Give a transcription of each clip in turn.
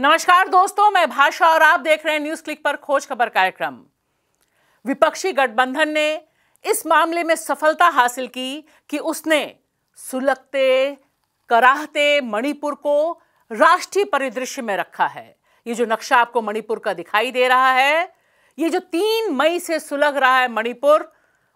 नमस्कार दोस्तों मैं भाषा और आप देख रहे हैं न्यूज क्लिक पर खोज खबर कार्यक्रम विपक्षी गठबंधन ने इस मामले में सफलता हासिल की कि उसने सुलगते कराहते मणिपुर को राष्ट्रीय परिदृश्य में रखा है ये जो नक्शा आपको मणिपुर का दिखाई दे रहा है ये जो तीन मई से सुलग रहा है मणिपुर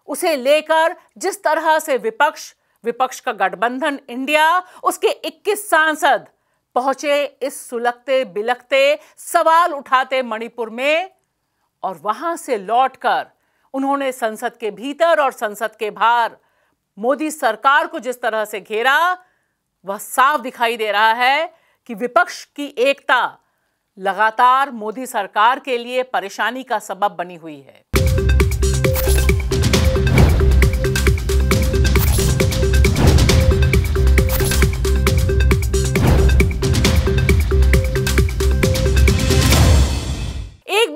उसे लेकर जिस तरह से विपक्ष विपक्ष का गठबंधन इंडिया उसके 21 सांसद पहुंचे इस सुलगते बिलखते सवाल उठाते मणिपुर में और वहां से लौटकर उन्होंने संसद के भीतर और संसद के बाहर मोदी सरकार को जिस तरह से घेरा वह साफ दिखाई दे रहा है कि विपक्ष की एकता लगातार मोदी सरकार के लिए परेशानी का सबब बनी हुई है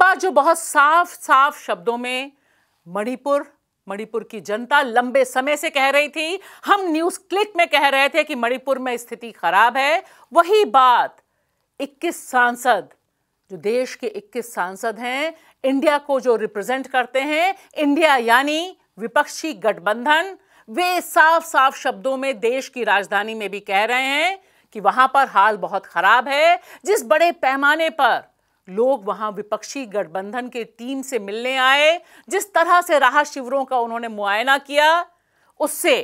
बात जो बहुत साफ साफ शब्दों में मणिपुर मणिपुर की जनता लंबे समय से कह रही थी हम न्यूज क्लिक में कह रहे थे कि मणिपुर में स्थिति खराब है वही बात 21 सांसद जो देश के 21 सांसद हैं इंडिया को जो रिप्रेजेंट करते हैं इंडिया यानी विपक्षी गठबंधन वे साफ साफ शब्दों में देश की राजधानी में भी कह रहे हैं कि वहां पर हाल बहुत खराब है जिस बड़े पैमाने पर लोग वहां विपक्षी गठबंधन के टीम से मिलने आए जिस तरह से राहत शिविरों का उन्होंने मुआयना किया उससे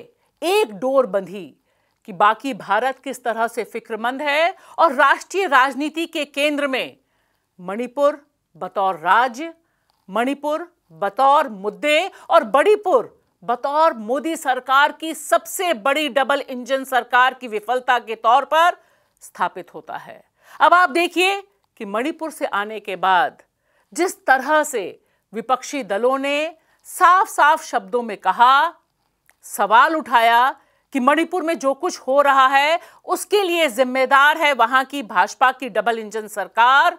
एक डोर बंधी कि बाकी भारत किस तरह से फिक्रमंद है और राष्ट्रीय राजनीति के केंद्र में मणिपुर बतौर राज्य मणिपुर बतौर मुद्दे और बड़ीपुर बतौर मोदी सरकार की सबसे बड़ी डबल इंजन सरकार की विफलता के तौर पर स्थापित होता है अब आप देखिए कि मणिपुर से आने के बाद जिस तरह से विपक्षी दलों ने साफ साफ शब्दों में कहा सवाल उठाया कि मणिपुर में जो कुछ हो रहा है उसके लिए जिम्मेदार है वहां की भाजपा की डबल इंजन सरकार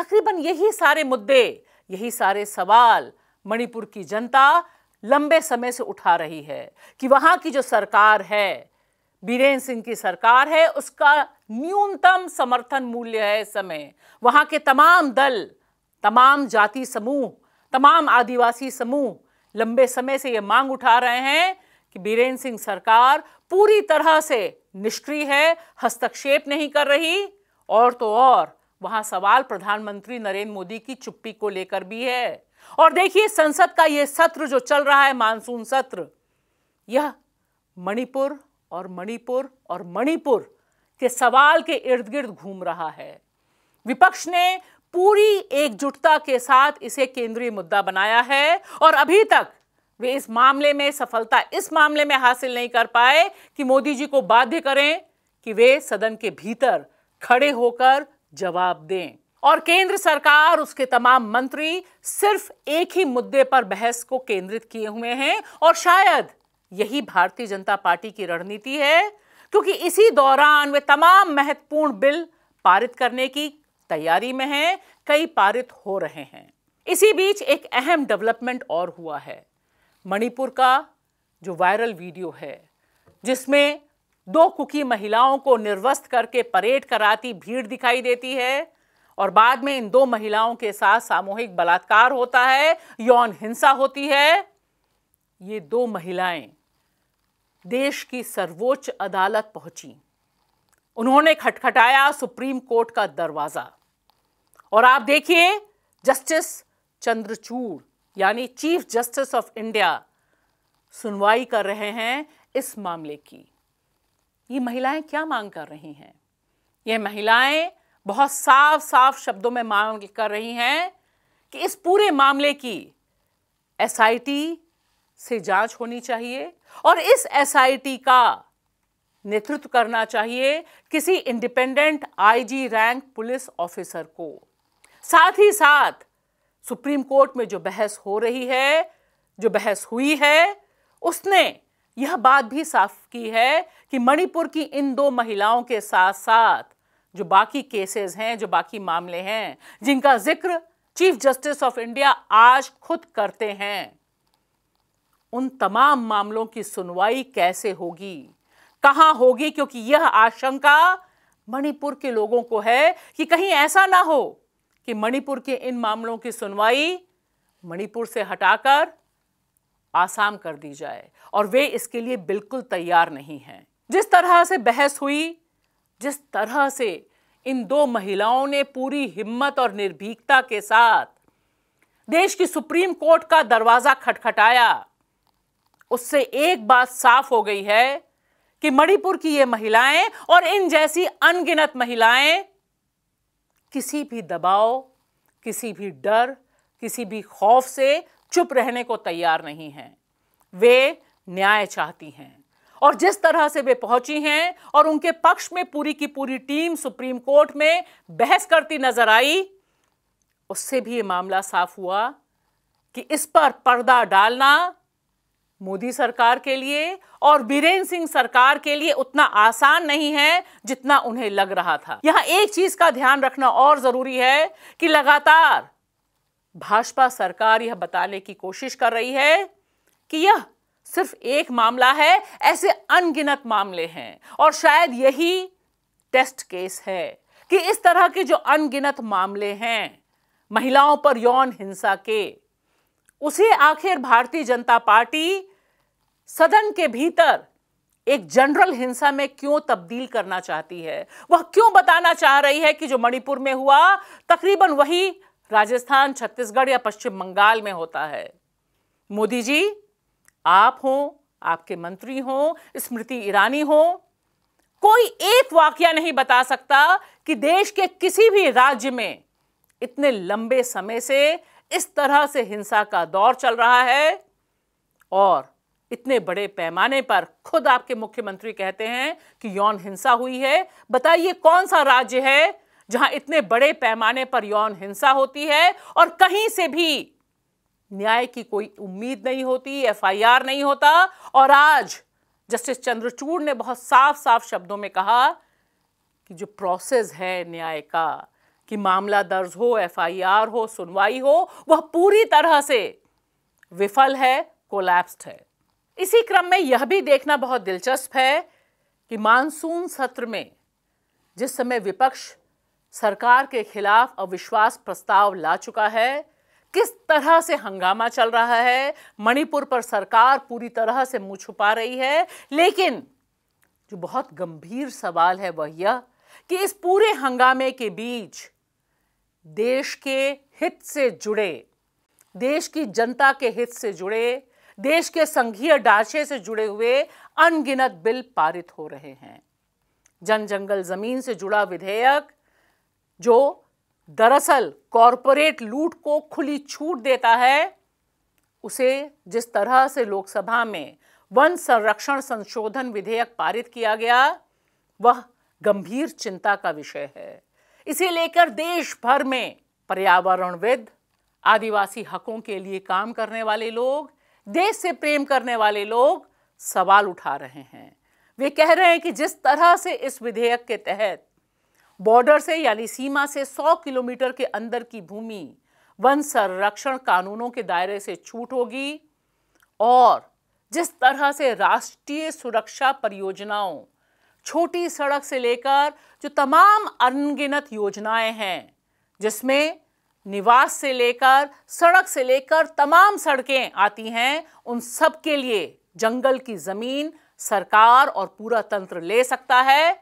तकरीबन यही सारे मुद्दे यही सारे सवाल मणिपुर की जनता लंबे समय से उठा रही है कि वहां की जो सरकार है बीरेन्द्र सिंह की सरकार है उसका न्यूनतम समर्थन मूल्य है इस समय वहां के तमाम दल तमाम जाति समूह तमाम आदिवासी समूह लंबे समय से ये मांग उठा रहे हैं कि बीरेन्द्र सिंह सरकार पूरी तरह से निष्क्रिय है हस्तक्षेप नहीं कर रही और तो और वहां सवाल प्रधानमंत्री नरेंद्र मोदी की चुप्पी को लेकर भी है और देखिए संसद का यह सत्र जो चल रहा है मानसून सत्र यह मणिपुर और मणिपुर और मणिपुर के सवाल के इर्द गिर्द घूम रहा है विपक्ष ने पूरी एकजुटता के साथ इसे केंद्रीय मुद्दा बनाया है और अभी तक वे इस मामले में सफलता इस मामले में हासिल नहीं कर पाए कि मोदी जी को बाध्य करें कि वे सदन के भीतर खड़े होकर जवाब दें और केंद्र सरकार उसके तमाम मंत्री सिर्फ एक ही मुद्दे पर बहस को केंद्रित किए हुए हैं और शायद यही भारतीय जनता पार्टी की रणनीति है क्योंकि इसी दौरान वे तमाम महत्वपूर्ण बिल पारित करने की तैयारी में हैं कई पारित हो रहे हैं इसी बीच एक अहम डेवलपमेंट और हुआ है मणिपुर का जो वायरल वीडियो है जिसमें दो कुकी महिलाओं को निर्वस्त करके परेड कराती भीड़ दिखाई देती है और बाद में इन दो महिलाओं के साथ सामूहिक बलात्कार होता है यौन हिंसा होती है ये दो महिलाएं देश की सर्वोच्च अदालत पहुंची उन्होंने खटखटाया सुप्रीम कोर्ट का दरवाज़ा और आप देखिए जस्टिस चंद्रचूड़ यानी चीफ जस्टिस ऑफ इंडिया सुनवाई कर रहे हैं इस मामले की ये महिलाएं क्या मांग कर रही हैं ये महिलाएं बहुत साफ साफ शब्दों में मांग कर रही हैं कि इस पूरे मामले की एसआईटी से जांच होनी चाहिए और इस एसआईटी का नेतृत्व करना चाहिए किसी independent IG rank police officer को साथ ही साथ सुप्रीम कोर्ट में जो बहस हो रही है जो बहस हुई है उसने यह बात भी साफ की है कि मणिपुर की इन दो महिलाओं के साथ साथ जो बाकी केसेस हैं जो बाकी मामले हैं जिनका जिक्र चीफ जस्टिस ऑफ इंडिया आज खुद करते हैं उन तमाम मामलों की सुनवाई कैसे होगी कहां होगी क्योंकि यह आशंका मणिपुर के लोगों को है कि कहीं ऐसा ना हो कि मणिपुर के इन मामलों की सुनवाई मणिपुर से हटाकर आसाम कर दी जाए और वे इसके लिए बिल्कुल तैयार नहीं हैं जिस तरह से बहस हुई जिस तरह से इन दो महिलाओं ने पूरी हिम्मत और निर्भीकता के साथ देश की सुप्रीम कोर्ट का दरवाजा खटखटाया उससे एक बात साफ हो गई है कि मणिपुर की ये महिलाएं और इन जैसी अनगिनत महिलाएं किसी भी दबाव किसी भी डर किसी भी खौफ से चुप रहने को तैयार नहीं हैं वे न्याय चाहती हैं और जिस तरह से वे पहुंची हैं और उनके पक्ष में पूरी की पूरी टीम सुप्रीम कोर्ट में बहस करती नजर आई उससे भी ये मामला साफ हुआ कि इस पर पर्दा डालना मोदी सरकार के लिए और बीरेन्द्र सिंह सरकार के लिए उतना आसान नहीं है जितना उन्हें लग रहा था यहां एक चीज का ध्यान रखना और जरूरी है कि लगातार भाजपा सरकार यह बताने की कोशिश कर रही है कि यह सिर्फ एक मामला है ऐसे अनगिनत मामले हैं और शायद यही टेस्ट केस है कि इस तरह के जो अनगिनत मामले हैं महिलाओं पर यौन हिंसा के उसे आखिर भारतीय जनता पार्टी सदन के भीतर एक जनरल हिंसा में क्यों तब्दील करना चाहती है वह क्यों बताना चाह रही है कि जो मणिपुर में हुआ तकरीबन वही राजस्थान छत्तीसगढ़ या पश्चिम बंगाल में होता है मोदी जी आप हो आपके मंत्री हो स्मृति ईरानी हो कोई एक वाक्य नहीं बता सकता कि देश के किसी भी राज्य में इतने लंबे समय से इस तरह से हिंसा का दौर चल रहा है और इतने बड़े पैमाने पर खुद आपके मुख्यमंत्री कहते हैं कि यौन हिंसा हुई है बताइए कौन सा राज्य है जहां इतने बड़े पैमाने पर यौन हिंसा होती है और कहीं से भी न्याय की कोई उम्मीद नहीं होती एफआईआर नहीं होता और आज जस्टिस चंद्रचूड़ ने बहुत साफ साफ शब्दों में कहा कि जो प्रोसेस है न्याय का कि मामला दर्ज हो एफआईआर हो सुनवाई हो वह पूरी तरह से विफल है कोलैप्स्ड है इसी क्रम में यह भी देखना बहुत दिलचस्प है कि मानसून सत्र में जिस समय विपक्ष सरकार के खिलाफ अविश्वास प्रस्ताव ला चुका है किस तरह से हंगामा चल रहा है मणिपुर पर सरकार पूरी तरह से मुंह छुपा रही है लेकिन जो बहुत गंभीर सवाल है वह यह कि इस पूरे हंगामे के बीच देश के हित से जुड़े देश की जनता के हित से जुड़े देश के संघीय ढांचे से जुड़े हुए अनगिनत बिल पारित हो रहे हैं जन जंगल जमीन से जुड़ा विधेयक जो दरअसल कॉरपोरेट लूट को खुली छूट देता है उसे जिस तरह से लोकसभा में वन संरक्षण संशोधन विधेयक पारित किया गया वह गंभीर चिंता का विषय है इसे लेकर देश भर में पर्यावरणविद आदिवासी हकों के लिए काम करने वाले लोग देश से प्रेम करने वाले लोग सवाल उठा रहे हैं वे कह रहे हैं कि जिस तरह से इस विधेयक के तहत बॉर्डर से यानी सीमा से 100 किलोमीटर के अंदर की भूमि वन संरक्षण कानूनों के दायरे से छूट होगी और जिस तरह से राष्ट्रीय सुरक्षा परियोजनाओं छोटी सड़क से लेकर जो तमाम अनगिनत योजनाएं हैं जिसमें निवास से लेकर सड़क से लेकर तमाम सड़कें आती हैं उन सब के लिए जंगल की जमीन सरकार और पूरा तंत्र ले सकता है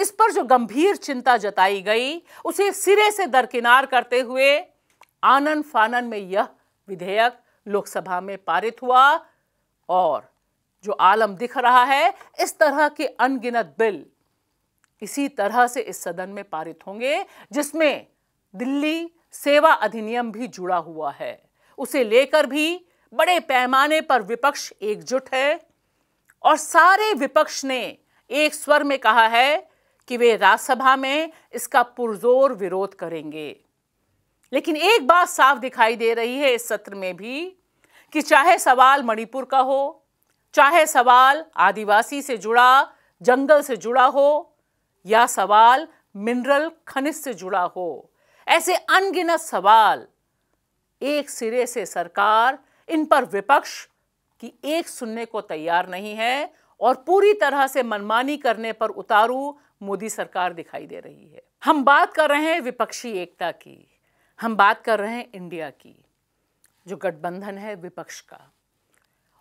इस पर जो गंभीर चिंता जताई गई उसे सिरे से दरकिनार करते हुए आनन फानन में यह विधेयक लोकसभा में पारित हुआ और जो आलम दिख रहा है इस तरह के अनगिनत बिल इसी तरह से इस सदन में पारित होंगे जिसमें दिल्ली सेवा अधिनियम भी जुड़ा हुआ है उसे लेकर भी बड़े पैमाने पर विपक्ष एकजुट है और सारे विपक्ष ने एक स्वर में कहा है कि वे राज्यसभा में इसका पुरजोर विरोध करेंगे लेकिन एक बात साफ दिखाई दे रही है इस सत्र में भी कि चाहे सवाल मणिपुर का हो चाहे सवाल आदिवासी से जुड़ा जंगल से जुड़ा हो या सवाल मिनरल खनिज से जुड़ा हो ऐसे अनगिनत सवाल एक सिरे से सरकार इन पर विपक्ष की एक सुनने को तैयार नहीं है और पूरी तरह से मनमानी करने पर उतारू मोदी सरकार दिखाई दे रही है हम बात कर रहे हैं विपक्षी एकता की हम बात कर रहे हैं इंडिया की जो गठबंधन है विपक्ष का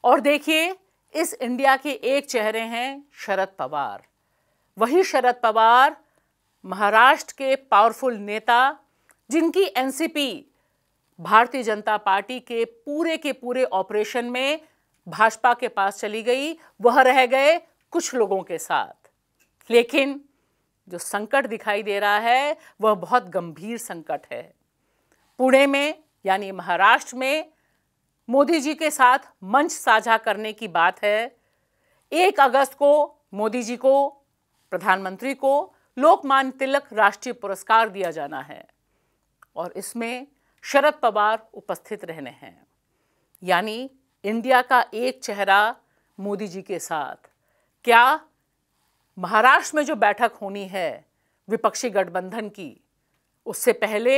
और देखिए इस इंडिया के एक चेहरे हैं शरद पवार वही शरद पवार महाराष्ट्र के पावरफुल नेता जिनकी एनसीपी भारतीय जनता पार्टी के पूरे के पूरे ऑपरेशन में भाजपा के पास चली गई वह रह गए कुछ लोगों के साथ लेकिन जो संकट दिखाई दे रहा है वह बहुत गंभीर संकट है पुणे में यानी महाराष्ट्र में मोदी जी के साथ मंच साझा करने की बात है एक अगस्त को मोदी जी को प्रधानमंत्री को लोकमान्य तिलक राष्ट्रीय पुरस्कार दिया जाना है और इसमें शरद पवार उपस्थित रहने हैं यानी इंडिया का एक चेहरा मोदी जी के साथ क्या महाराष्ट्र में जो बैठक होनी है विपक्षी गठबंधन की उससे पहले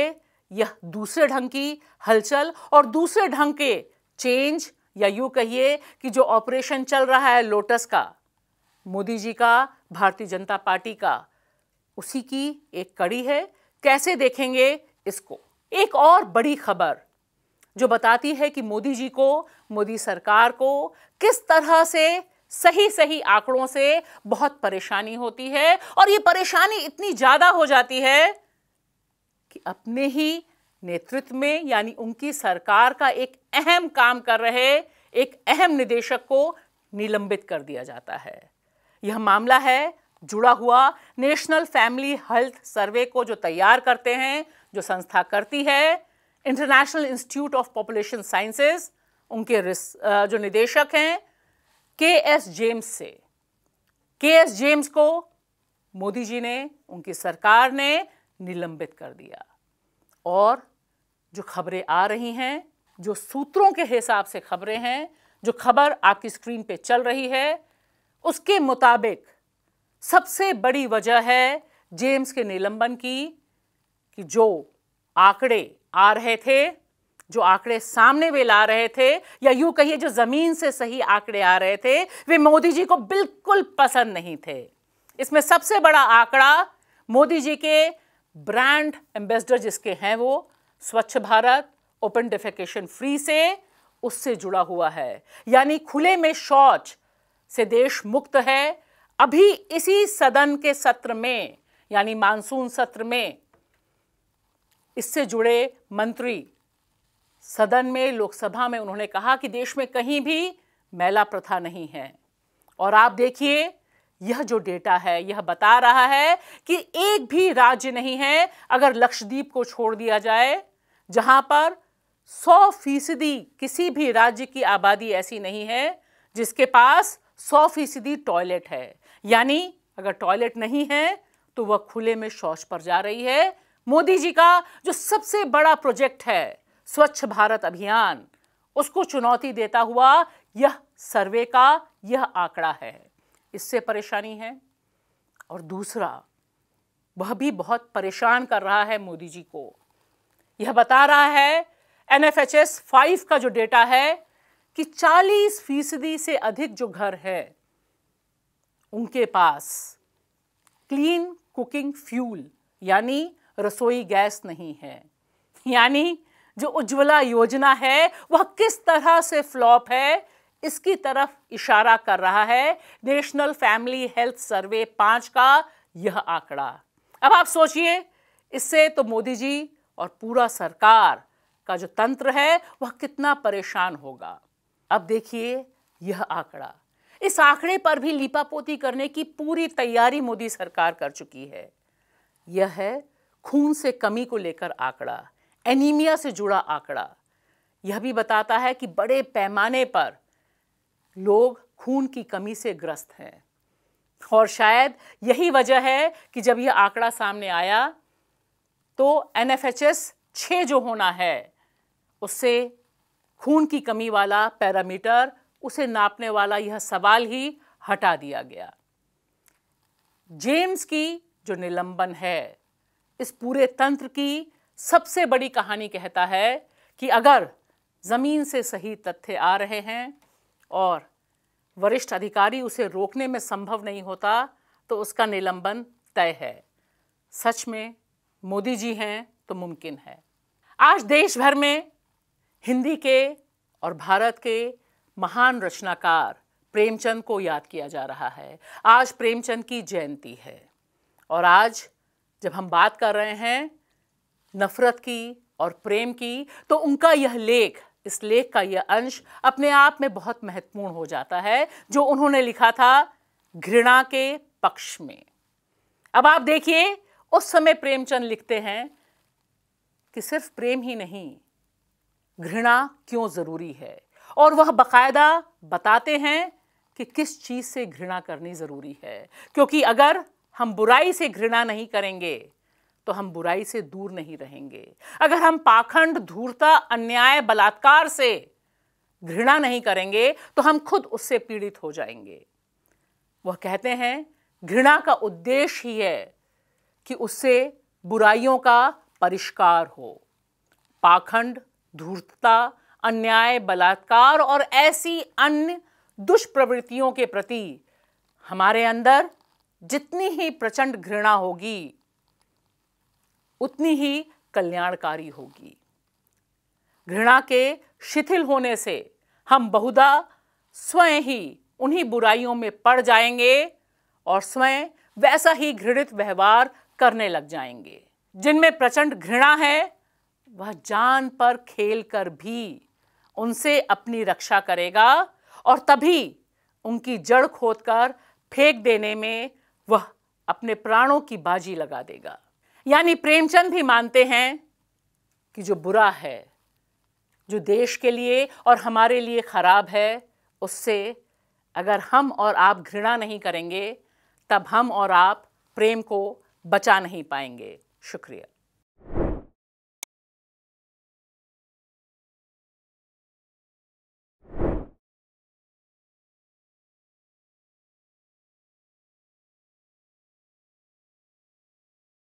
यह दूसरे ढंग की हलचल और दूसरे ढंग के चेंज या यूँ कहिए कि जो ऑपरेशन चल रहा है लोटस का मोदी जी का भारतीय जनता पार्टी का उसी की एक कड़ी है कैसे देखेंगे इसको एक और बड़ी खबर जो बताती है कि मोदी जी को मोदी सरकार को किस तरह से सही सही आंकड़ों से बहुत परेशानी होती है और ये परेशानी इतनी ज़्यादा हो जाती है कि अपने ही नेतृत्व में यानी उनकी सरकार का एक अहम काम कर रहे एक अहम निदेशक को निलंबित कर दिया जाता है यह मामला है जुड़ा हुआ नेशनल फैमिली हेल्थ सर्वे को जो तैयार करते हैं जो संस्था करती है international institute of population sciences उनके जो निदेशक हैं के एस जेम्स से के एस जेम्स को मोदी जी ने उनकी सरकार ने निलंबित कर दिया और जो खबरें आ रही हैं जो सूत्रों के हिसाब से खबरें हैं जो खबर आपकी स्क्रीन पे चल रही है उसके मुताबिक सबसे बड़ी वजह है जेम्स के निलंबन की कि जो आंकड़े आ रहे थे जो आंकड़े सामने वे ला रहे थे या यूं कहिए जो जमीन से सही आंकड़े आ रहे थे वे मोदी जी को बिल्कुल पसंद नहीं थे इसमें सबसे बड़ा आंकड़ा मोदी जी के ब्रांड एम्बेसडर जिसके हैं वो स्वच्छ भारत ओपन डेफिकेशन फ्री से उससे जुड़ा हुआ है यानी खुले में शौच से देश मुक्त है अभी इसी सदन के सत्र में यानी मानसून सत्र में इससे जुड़े मंत्री सदन में लोकसभा में उन्होंने कहा कि देश में कहीं भी मैला प्रथा नहीं है और आप देखिए यह जो डेटा है यह बता रहा है कि एक भी राज्य नहीं है अगर लक्षद्वीप को छोड़ दिया जाए जहां पर 100 फीसदी किसी भी राज्य की आबादी ऐसी नहीं है जिसके पास 100 फीसदी टॉयलेट है यानी अगर टॉयलेट नहीं है तो वह खुले में शौच पर जा रही है मोदी जी का जो सबसे बड़ा प्रोजेक्ट है स्वच्छ भारत अभियान उसको चुनौती देता हुआ यह सर्वे का यह आंकड़ा है इससे परेशानी है और दूसरा वह भी बहुत परेशान कर रहा है मोदी जी को यह बता रहा है N F H S five का जो डेटा है कि 40 फीसदी से अधिक जो घर है उनके पास क्लीन कुकिंग फ्यूल यानी रसोई गैस नहीं है यानी जो उज्ज्वला योजना है वह किस तरह से फ्लॉप है इसकी तरफ इशारा कर रहा है नेशनल फैमिली हेल्थ सर्वे पांच का यह आंकड़ा अब आप सोचिए इससे तो मोदी जी और पूरा सरकार का जो तंत्र है वह कितना परेशान होगा अब देखिए यह आंकड़ा इस आंकड़े पर भी लिपापोती करने की पूरी तैयारी मोदी सरकार कर चुकी है यह है खून से कमी को लेकर आंकड़ा एनीमिया से जुड़ा आंकड़ा यह भी बताता है कि बड़े पैमाने पर लोग खून की कमी से ग्रस्त हैं और शायद यही वजह है कि जब यह आंकड़ा सामने आया तो एन एफ एच एस छः जो होना है उससे खून की कमी वाला पैरामीटर उसे नापने वाला यह सवाल ही हटा दिया गया जेम्स की जो निलंबन है इस पूरे तंत्र की सबसे बड़ी कहानी कहता है कि अगर ज़मीन से सही तथ्य आ रहे हैं और वरिष्ठ अधिकारी उसे रोकने में संभव नहीं होता तो उसका निलंबन तय है सच में मोदी जी हैं तो मुमकिन है आज देश भर में हिंदी के और भारत के महान रचनाकार प्रेमचंद को याद किया जा रहा है आज प्रेमचंद की जयंती है और आज जब हम बात कर रहे हैं नफरत की और प्रेम की तो उनका यह लेख इस लेख का यह अंश अपने आप में बहुत महत्वपूर्ण हो जाता है जो उन्होंने लिखा था घृणा के पक्ष में अब आप देखिए उस समय प्रेमचंद लिखते हैं कि सिर्फ प्रेम ही नहीं घृणा क्यों ज़रूरी है और वह बकायदा बताते हैं कि किस चीज़ से घृणा करनी ज़रूरी है क्योंकि अगर हम बुराई से घृणा नहीं करेंगे तो हम बुराई से दूर नहीं रहेंगे अगर हम पाखंड धूर्ता अन्याय बलात्कार से घृणा नहीं करेंगे तो हम खुद उससे पीड़ित हो जाएंगे वह कहते हैं घृणा का उद्देश्य ही है कि उससे बुराइयों का परिष्कार हो पाखंड धूर्तता अन्याय बलात्कार और ऐसी अन्य दुष्प्रवृत्तियों के प्रति हमारे अंदर जितनी ही प्रचंड घृणा होगी उतनी ही कल्याणकारी होगी घृणा के शिथिल होने से हम बहुधा स्वयं ही उन्हीं बुराइयों में पड़ जाएंगे और स्वयं वैसा ही घृणित व्यवहार करने लग जाएंगे जिनमें प्रचंड घृणा है वह जान पर खेल कर भी उनसे अपनी रक्षा करेगा और तभी उनकी जड़ खोदकर फेंक देने में वह अपने प्राणों की बाजी लगा देगा यानी प्रेमचंद भी मानते हैं कि जो बुरा है जो देश के लिए और हमारे लिए ख़राब है उससे अगर हम और आप घृणा नहीं करेंगे तब हम और आप प्रेम को बचा नहीं पाएंगे शुक्रिया